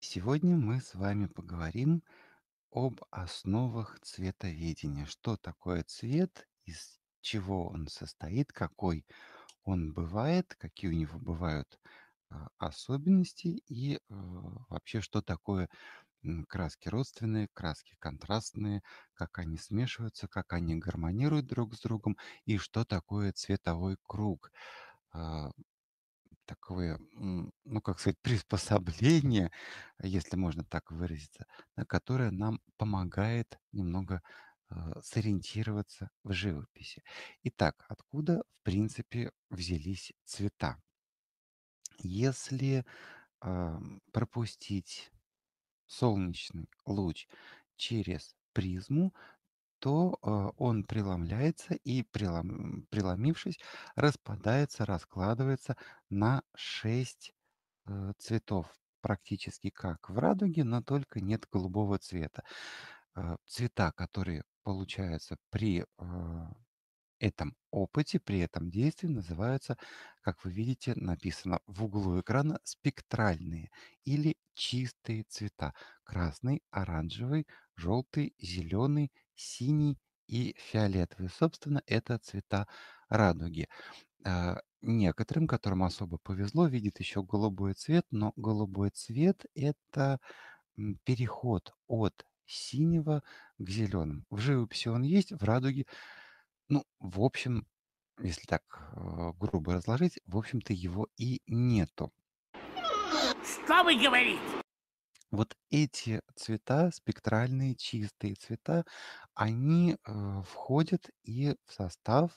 Сегодня мы с вами поговорим об основах цветоведения. Что такое цвет, из чего он состоит, какой он бывает, какие у него бывают а, особенности и э, вообще что такое краски родственные, краски контрастные, как они смешиваются, как они гармонируют друг с другом и что такое цветовой круг. А, Такое, ну, как сказать, приспособление, если можно так выразиться, да, которое нам помогает немного а, сориентироваться в живописи. Итак, откуда, в принципе, взялись цвета? Если пропустить солнечный луч через призму, то э, он преломляется и, преломившись, распадается, раскладывается на шесть э, цветов, практически как в радуге, но только нет голубого цвета. Э, цвета, которые получаются при этом опыте при этом действии называются, как вы видите, написано в углу экрана спектральные или чистые цвета. Красный, оранжевый, желтый, зеленый, синий и фиолетовый. Собственно, это цвета радуги. А, некоторым, которым особо повезло, видит еще голубой цвет, но голубой цвет – это переход от синего к зеленому. В живописи он есть, в радуге – ну, в общем, если так э, грубо разложить, в общем-то его и нету. Что вы говорите? Вот эти цвета, спектральные чистые цвета, они э, входят и в состав,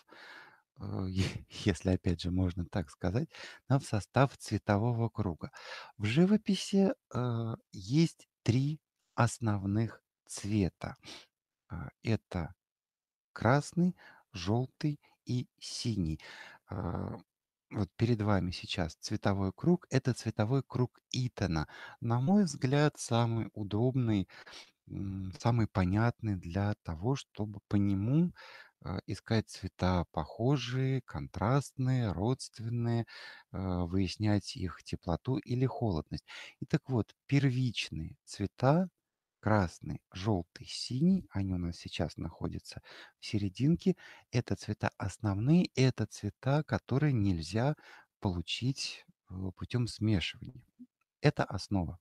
э, если опять же можно так сказать, на- в состав цветового круга. В живописи э, есть три основных цвета. Э, это красный, желтый и синий. А, вот перед вами сейчас цветовой круг. Это цветовой круг Итана. На мой взгляд, самый удобный, самый понятный для того, чтобы по нему а, искать цвета похожие, контрастные, родственные, а, выяснять их теплоту или холодность. И так вот, первичные цвета красный, желтый, синий, они у нас сейчас находятся в серединке. Это цвета основные, это цвета, которые нельзя получить э, путем смешивания. Это основа.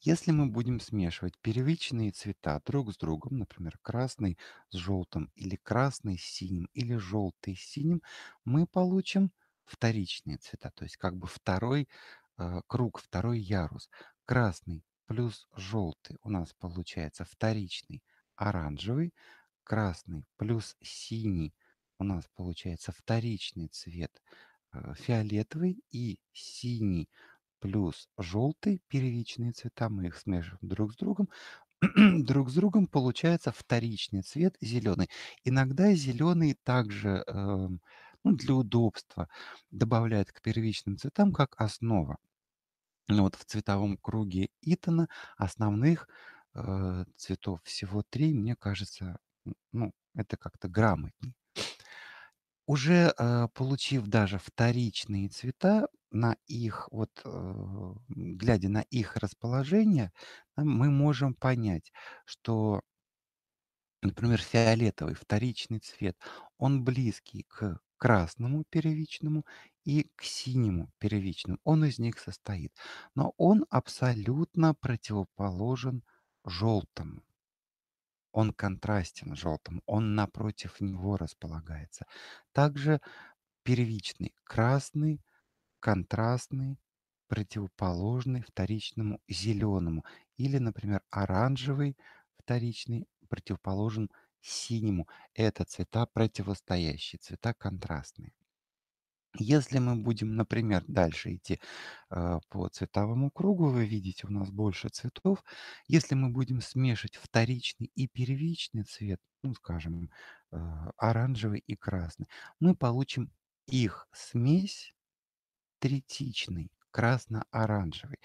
Если мы будем смешивать первичные цвета друг с другом, например, красный с желтым или красный с синим или желтый с синим, мы получим вторичные цвета, то есть как бы второй э, круг, второй ярус. Красный плюс желтый у нас получается вторичный оранжевый, красный плюс синий у нас получается вторичный цвет э, фиолетовый и синий плюс желтый, первичные цвета, мы их смешиваем друг с другом, друг с другом получается вторичный цвет зеленый. Иногда зеленый также эм, ну, для удобства добавляют к первичным цветам как основа. Ну, вот в цветовом круге Итана основных э, цветов всего три, мне кажется, ну, это как-то грамотней. Уже э, получив даже вторичные цвета, на их, вот, э, глядя на их расположение, э, мы можем понять, что, например, фиолетовый, вторичный цвет, он близкий к красному первичному и к синему первичному. Он из них состоит. Но он абсолютно противоположен желтому. Он контрастен желтому, он напротив него располагается. Также первичный красный, контрастный, противоположный вторичному зеленому. Или, например, оранжевый вторичный противоположен зеленому синему. Это цвета противостоящие, цвета контрастные. Если мы будем, например, дальше идти э, по цветовому кругу, вы видите, у нас больше цветов. Если мы будем смешивать вторичный и первичный цвет, ну, скажем, э, оранжевый и красный, мы получим их смесь третичный, красно-оранжевый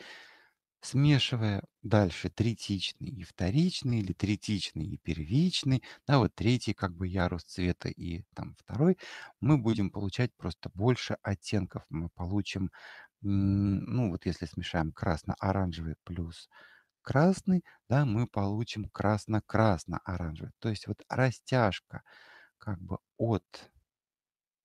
смешивая дальше третичный и вторичный, или третичный и первичный, да, вот третий как бы ярус цвета и там второй, мы будем получать просто больше оттенков. Мы получим, ну вот если смешаем красно-оранжевый плюс красный, да, мы получим красно-красно-оранжевый. То есть вот растяжка как бы от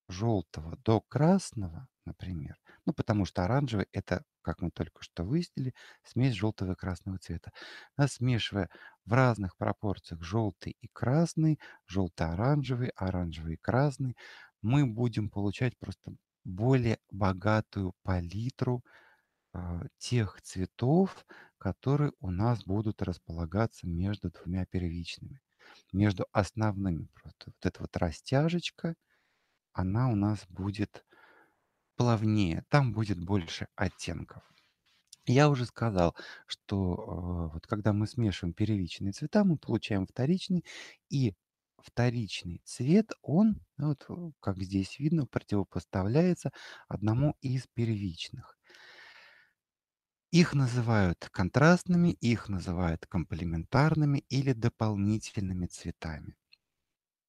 желтого до красного например. Ну, потому что оранжевый – это, как мы только что выяснили, смесь желтого и красного цвета. А смешивая в разных пропорциях желтый и красный, желто-оранжевый, оранжевый и красный, мы будем получать просто более богатую палитру э, тех цветов, которые у нас будут располагаться между двумя первичными, между основными. Просто вот эта вот растяжечка, она у нас будет плавнее, там будет больше оттенков. Я уже сказал, что э, вот когда мы смешиваем первичные цвета, мы получаем вторичный, и вторичный цвет, он, ну вот, э, как здесь видно, противопоставляется одному из первичных. Их называют контрастными, их называют комплементарными или дополнительными цветами.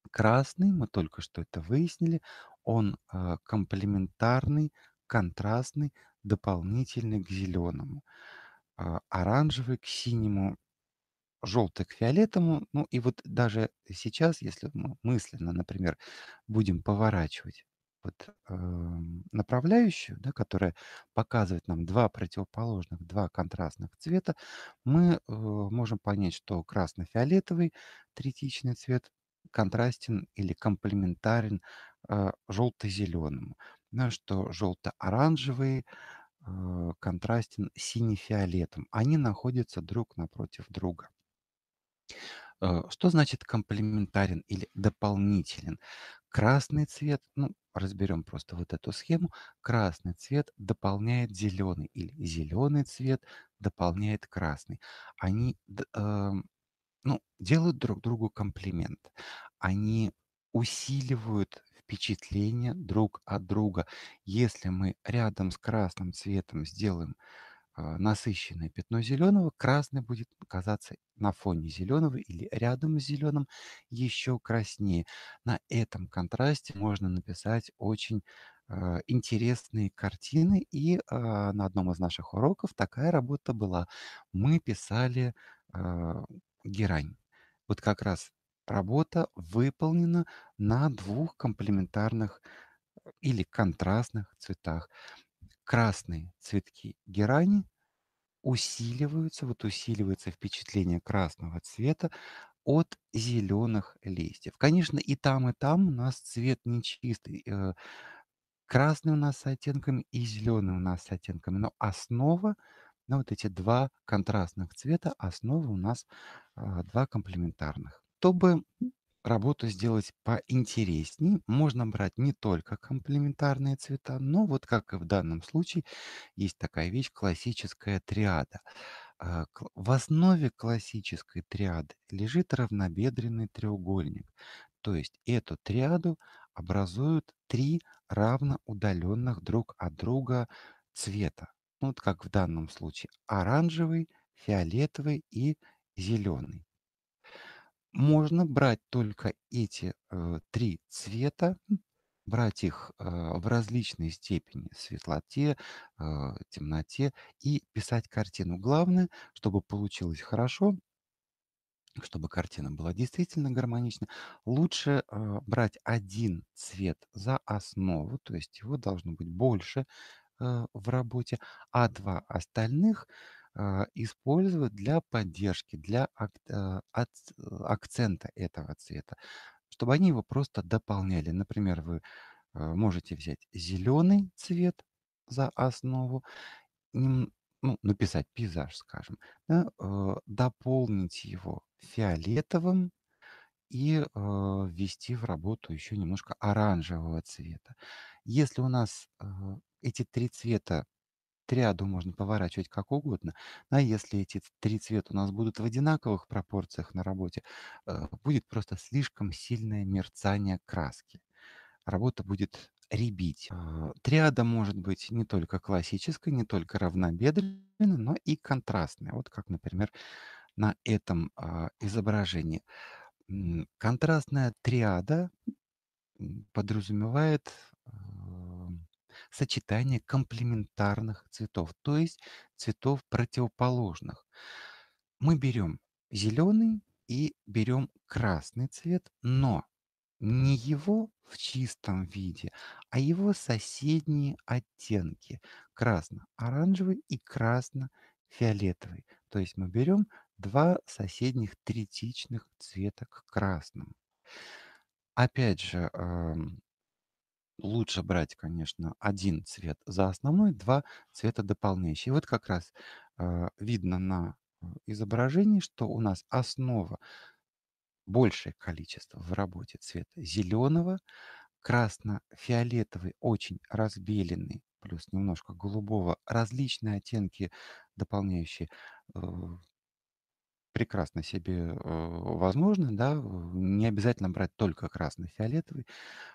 Красный, мы только что это выяснили, он э, комплементарный, контрастный, дополнительный к зеленому. Э, а, оранжевый к синему, желтый к фиолетовому. Ну и вот даже сейчас, если мы мысленно, например, будем поворачивать вот, э, направляющую, да, которая показывает нам два противоположных, два контрастных цвета, мы э, можем понять, что красно-фиолетовый третичный цвет контрастен или комплементарен Э, желто зеленым Да, что желто-оранжевый э, контрастен сине-фиолетом. Они находятся друг напротив друга. Э, Что значит комплементарен или дополнителен? Красный цвет, ну, разберем просто вот эту схему. Красный цвет дополняет зеленый или зеленый цвет дополняет красный. Они э, ну, делают друг другу комплимент. Они усиливают Впечатление друг от друга. Если мы рядом с красным цветом сделаем а, насыщенное пятно зеленого, красный будет казаться на фоне зеленого или рядом с зеленым еще краснее. На этом контрасте можно написать очень а, интересные картины. И а, на одном из наших уроков такая работа была. Мы писали герань. Вот как раз Работа выполнена на двух комплементарных э, или контрастных цветах. Красные цветки герани усиливаются, вот усиливается впечатление красного цвета от зеленых листьев. Конечно, и там, и там у нас цвет нечистый. э, Красный у нас с оттенками и зеленый у нас с оттенками. Но основа, ну, вот эти два контрастных цвета, основа у нас а, два комплементарных. Чтобы работу сделать поинтереснее, можно брать не только комплементарные цвета, но вот как и в данном случае есть такая вещь классическая триада. А, в основе классической триады лежит равнобедренный треугольник. То есть эту триаду образуют три равно удаленных друг от друга цвета. Ну, вот как в данном случае оранжевый, фиолетовый и зеленый. Можно брать только эти э, 3 цвета, брать их э, в различной степени светлоте, э, темноте и писать картину. Главное, чтобы получилось хорошо, чтобы картина была действительно гармонична, лучше э, брать один цвет за основу, то есть его должно быть больше э, в работе, а два остальных – а, использовать для поддержки, для ак- ак- акцента этого цвета, чтобы они его просто дополняли. Например, вы а, можете взять зеленый цвет за основу, ну, написать пейзаж, скажем, да, а, дополнить его фиолетовым и ввести в работу еще немножко оранжевого цвета. Если у нас эти три цвета триаду можно поворачивать как угодно. А если эти три цвета у нас будут в одинаковых пропорциях на работе, э, будет просто слишком сильное мерцание краски. Работа будет ребить. А, триада может быть не только классической, не только равнобедренной, но и контрастной. Вот как, например, на этом а, изображении. Контрастная триада подразумевает сочетание комплементарных цветов, то есть цветов противоположных. Мы берем зеленый и берем красный цвет, но не его в чистом виде, а его соседние оттенки красно-оранжевый и красно-фиолетовый. То есть мы берем два соседних третичных цвета к красному. Опять же, эм, Лучше брать, конечно, один цвет за основной, два цвета дополняющие. И вот как раз э, видно на э, изображении, что у нас основа большее количество в работе цвета зеленого, красно-фиолетовый, очень разбеленный, плюс немножко голубого, различные оттенки дополняющие э, прекрасно себе э, возможно, да, не обязательно брать только красный фиолетовый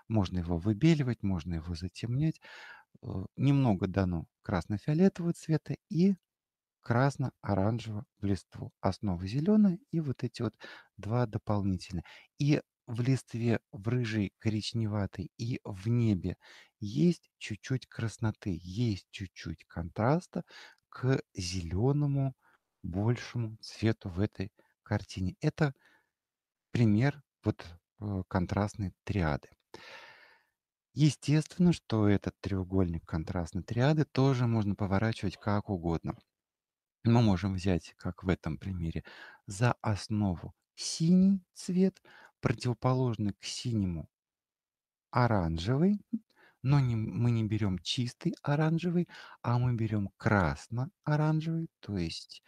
можно его выбеливать, можно его затемнять. Э, Немного дано красно-фиолетового цвета и красно-оранжевого в листву. Основа зеленая и вот эти вот два дополнительные. И в листве в рыжей, коричневатой и в небе есть чуть-чуть красноты, есть чуть-чуть контраста к зеленому большему цвету в этой картине. Это пример вот э, контрастной триады. Естественно, что этот треугольник контрастной триады тоже можно поворачивать как угодно. Мы можем взять, как в этом примере, за основу синий цвет, противоположный к синему оранжевый, но не, мы не берем чистый оранжевый, а мы берем красно-оранжевый, то есть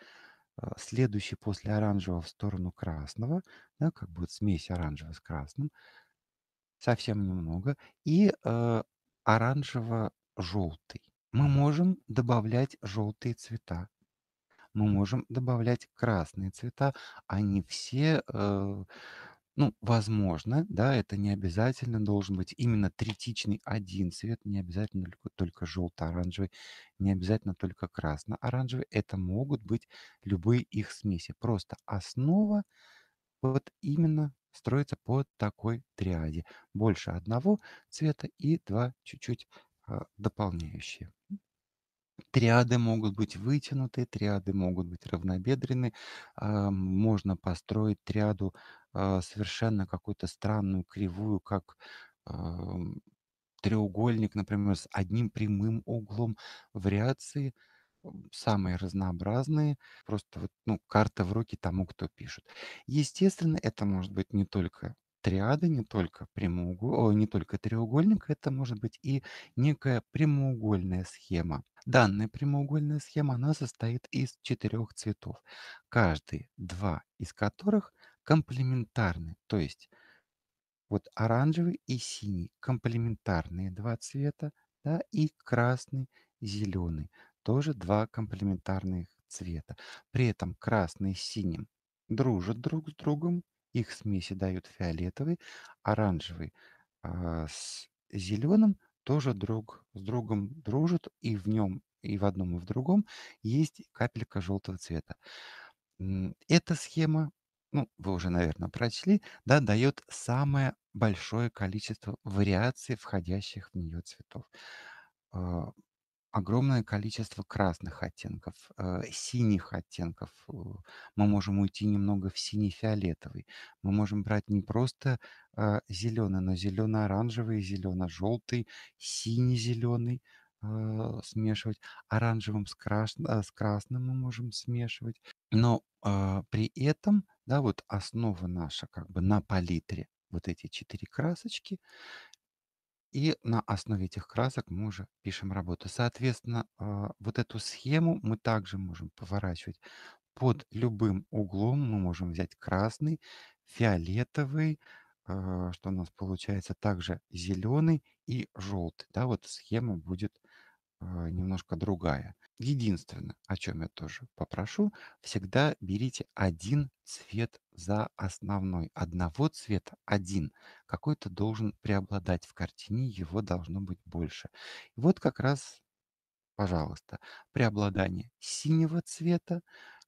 а, следующий после оранжевого в сторону красного, да, как будет смесь оранжевого с красным, совсем немного, и э, оранжево-желтый. Мы можем добавлять желтые цвета, мы можем добавлять красные цвета, они все э, ну, возможно, да, это не обязательно должен быть именно третичный один цвет, не обязательно только, только желто-оранжевый, не обязательно только красно-оранжевый. Это могут быть любые их смеси. Просто основа вот именно строится по такой триаде. Больше одного цвета и два чуть-чуть а, дополняющие. Триады могут быть вытянуты, триады могут быть равнобедренны. А, можно построить триаду а, совершенно какую-то странную кривую, как а, треугольник, например, с одним прямым углом. Вариации самые разнообразные. Просто вот, ну, карта в руки тому, кто пишет. Естественно, это может быть не только триада не только прямоугол, о, не только треугольник, это может быть и некая прямоугольная схема. Данная прямоугольная схема, она состоит из четырех цветов, каждый два из которых комплементарны, то есть вот оранжевый и синий комплементарные два цвета, да, и красный, зеленый тоже два комплементарных цвета. При этом красный и синим дружат друг с другом, их смеси дают фиолетовый, оранжевый а, с зеленым тоже друг с другом дружат, и в нем, и в одном, и в другом есть капелька желтого цвета. Эта схема, ну, вы уже, наверное, прочли, да, дает самое большое количество вариаций, входящих в нее цветов. А, огромное количество красных оттенков, э, синих оттенков. Мы можем уйти немного в синий-фиолетовый. Мы можем брать не просто э, зеленый, но зелено-оранжевый, зелено-желтый, синий-зеленый э, смешивать, оранжевым с, крас- с красным мы можем смешивать. Но а, при этом, да, вот основа наша как бы на палитре, вот эти четыре красочки, и на основе этих красок мы уже пишем работу. Соответственно, э, вот эту схему мы также можем поворачивать под любым углом. Мы можем взять красный, фиолетовый, э, что у нас получается также зеленый и желтый. Да, вот схема будет а, немножко другая. Единственное, о чем я тоже попрошу, всегда берите один цвет за основной. Одного цвета один. Какой-то должен преобладать в картине, его должно быть больше. И вот как раз, пожалуйста, преобладание синего цвета,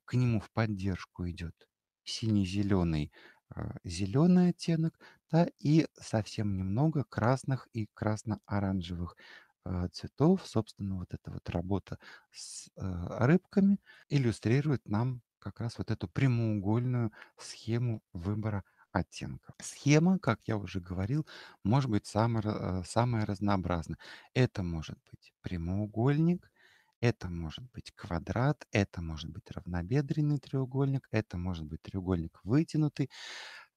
к нему в поддержку идет синий-зеленый а, зеленый оттенок, да, и совсем немного красных и красно-оранжевых а, цветов, собственно, вот эта вот работа с а, рыбками иллюстрирует нам как раз вот эту прямоугольную схему выбора оттенков. Схема, как я уже говорил, может быть самая, а, самая разнообразная. Это может быть прямоугольник, это может быть квадрат, это может быть равнобедренный треугольник, это может быть треугольник вытянутый.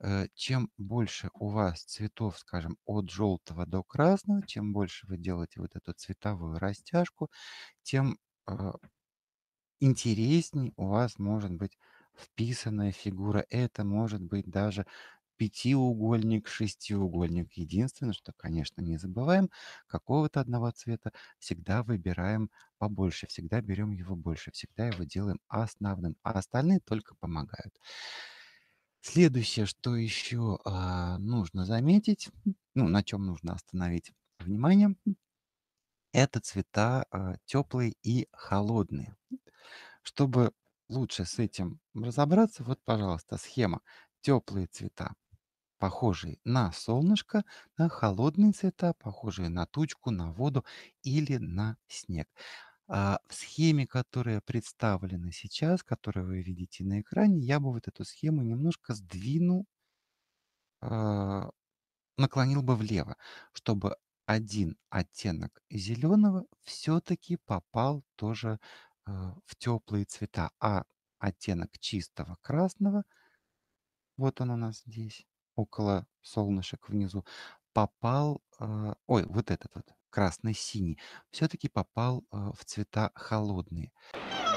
Э, чем больше у вас цветов, скажем, от желтого до красного, чем больше вы делаете вот эту цветовую растяжку, тем э, интересней у вас может быть вписанная фигура. Это может быть даже пятиугольник, шестиугольник. Единственное, что, конечно, не забываем, какого-то одного цвета всегда выбираем побольше, всегда берем его больше, всегда его делаем основным, а остальные только помогают. Следующее, что еще а, нужно заметить, ну, на чем нужно остановить внимание, это цвета а, теплые и холодные. Чтобы лучше с этим разобраться, вот, пожалуйста, схема. Теплые цвета, похожие на солнышко, на холодные цвета, похожие на тучку, на воду или на снег. А в схеме, которая представлена сейчас, которую вы видите на экране, я бы вот эту схему немножко сдвинул, а, наклонил бы влево, чтобы один оттенок зеленого все-таки попал тоже а, в теплые цвета, а оттенок чистого красного, вот он у нас здесь, около солнышек внизу, попал, а, ой, вот этот вот, красный, синий, все-таки попал э, в цвета холодные.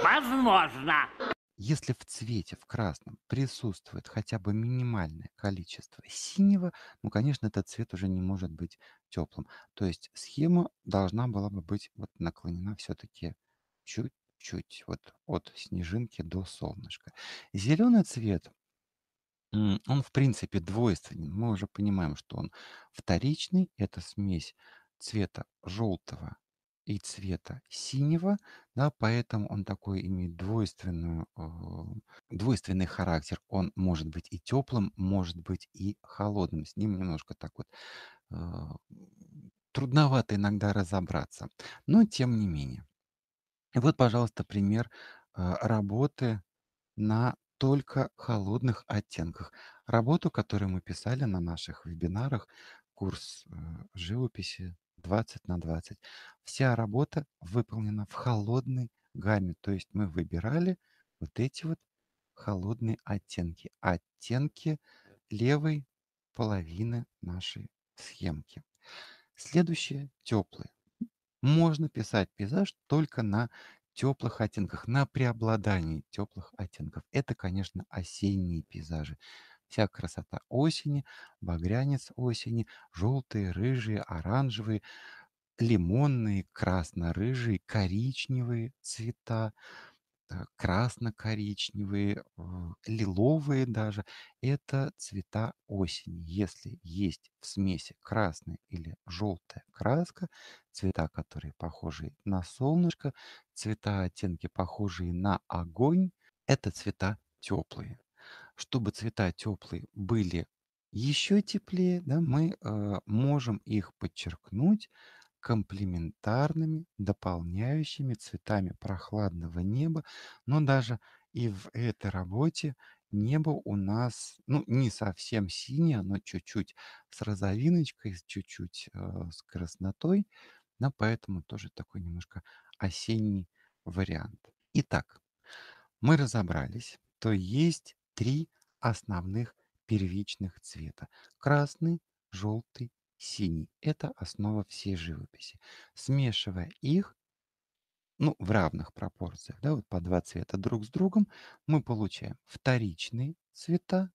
Возможно. Если в цвете, в красном, присутствует хотя бы минимальное количество синего, ну, конечно, этот цвет уже не может быть теплым. То есть схема должна была бы быть вот наклонена все-таки чуть-чуть, вот от снежинки до солнышка. Зеленый цвет, он в принципе двойственный. Мы уже понимаем, что он вторичный, это смесь цвета желтого и цвета синего, да, поэтому он такой имеет двойственную, э, двойственный характер. Он может быть и теплым, может быть и холодным. С ним немножко так вот э, трудновато иногда разобраться, но тем не менее. вот, пожалуйста, пример э, работы на только холодных оттенках. Работу, которую мы писали на наших вебинарах, курс э, живописи 20 на 20. Вся работа выполнена в холодной гамме, то есть мы выбирали вот эти вот холодные оттенки, оттенки левой половины нашей схемки. Следующее – теплые. Можно писать пейзаж только на теплых оттенках, на преобладании теплых оттенков. Это, конечно, осенние пейзажи. Вся красота осени, багрянец осени, желтые, рыжие, оранжевые, лимонные, красно-рыжие, коричневые цвета, э, красно-коричневые, лиловые даже. Это цвета осени. Если есть в смеси красная или желтая краска, цвета, которые похожи на солнышко, цвета, оттенки, похожие на огонь, это цвета теплые чтобы цвета теплые были еще теплее, да, мы э, можем их подчеркнуть комплементарными, дополняющими цветами прохладного неба. Но даже и в этой работе небо у нас, ну, не совсем синее, но чуть-чуть с розовиночкой, чуть-чуть э, с краснотой. Да, поэтому тоже такой немножко осенний вариант. Итак, мы разобрались, то есть три основных первичных цвета. Красный, желтый, синий. Это основа всей живописи. Смешивая их, ну, в равных пропорциях, да, вот по два цвета друг с другом, мы получаем вторичные цвета,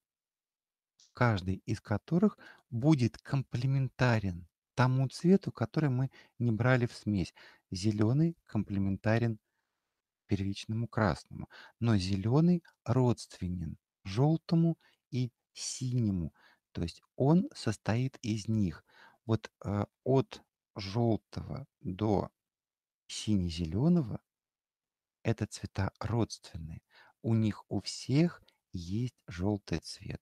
каждый из которых будет комплементарен тому цвету, который мы не брали в смесь. Зеленый комплементарен первичному красному, но зеленый родственен желтому и синему. То есть он состоит из них. Вот э, от желтого до сине-зеленого это цвета родственные. У них у всех есть желтый цвет.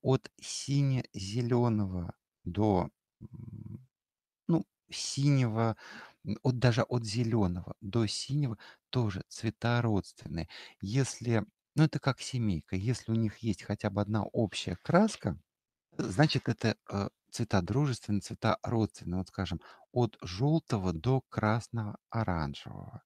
От сине-зеленого до ну, синего, от, даже от зеленого до синего тоже цвета родственные. Если ну, это как семейка. Если у них есть хотя бы одна общая краска, э, значит, это э, цвета дружественные, цвета родственные. Вот, скажем, от желтого до красно-оранжевого.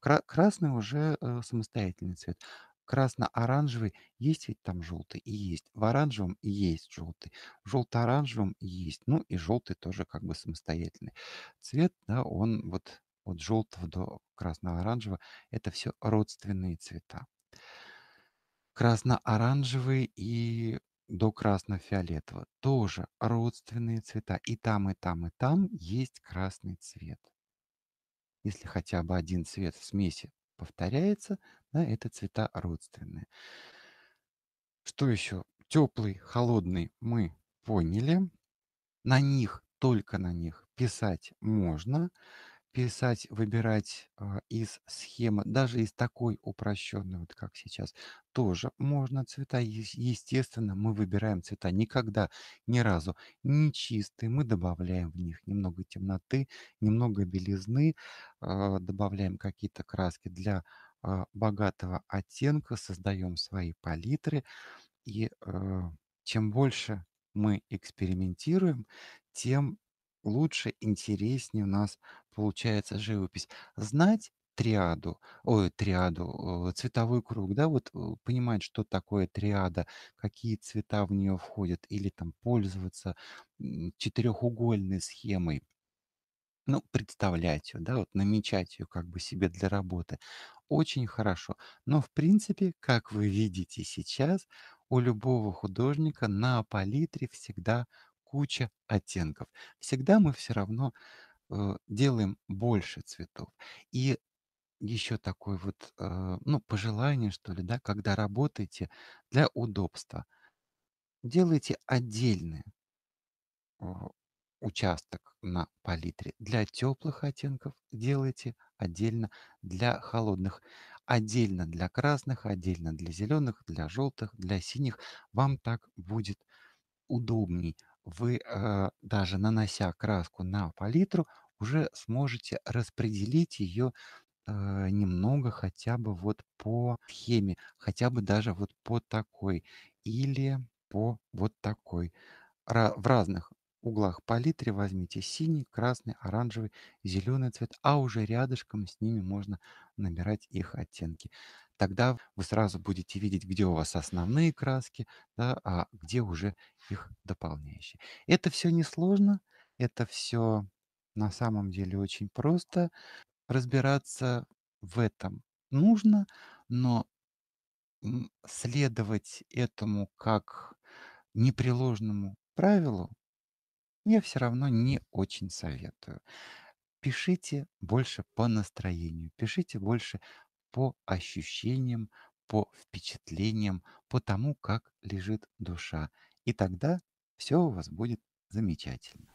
кра- красный уже э, самостоятельный цвет. Красно-оранжевый есть ведь там желтый и есть. В оранжевом и есть желтый. В желто-оранжевом есть. Ну и желтый тоже как бы самостоятельный. Цвет, да, он вот от желтого до красно-оранжевого, это все родственные цвета красно-оранжевый и до красно-фиолетового. Тоже родственные цвета. И там, и там, и там есть красный цвет. Если хотя бы один цвет в смеси повторяется, да, это цвета родственные. Что еще? Теплый, холодный мы поняли. На них, только на них писать можно писать, выбирать а, из схемы, даже из такой упрощенной, вот как сейчас, тоже можно цвета. Естественно, мы выбираем цвета никогда, ни разу не чистые. Мы добавляем в них немного темноты, немного белизны, а, добавляем какие-то краски для а, богатого оттенка, создаем свои палитры. И чем больше мы экспериментируем, тем лучше, интереснее у нас получается живопись. Знать триаду, ой, триаду, э, цветовой круг, да, вот э, понимать, что такое триада, какие цвета в нее входят, или там пользоваться четырехугольной схемой, ну, представлять ее, да, вот намечать ее как бы себе для работы. Очень хорошо. Но, в принципе, как вы видите сейчас, у любого художника на палитре всегда куча оттенков. Всегда мы все равно Э, делаем больше цветов. И еще такое вот, э, ну, пожелание, что ли, да, когда работаете для удобства, делайте отдельный э, участок на палитре. Для теплых оттенков делайте отдельно, для холодных отдельно, для красных отдельно, для зеленых, для желтых, для синих. Вам так будет удобней. Вы даже нанося краску на палитру, уже сможете распределить ее э, немного хотя бы вот по схеме, хотя бы даже вот по такой или по вот такой. Ра в разных углах палитры возьмите синий, красный, оранжевый, зеленый цвет, а уже рядышком с ними можно набирать их оттенки. Тогда вы сразу будете видеть, где у вас основные краски, да, а где уже их дополняющие. Это все несложно, это все на самом деле очень просто разбираться в этом нужно, но следовать этому как непреложному правилу я все равно не очень советую. Пишите больше по настроению, пишите больше по ощущениям, по впечатлениям, по тому, как лежит душа. И тогда все у вас будет замечательно.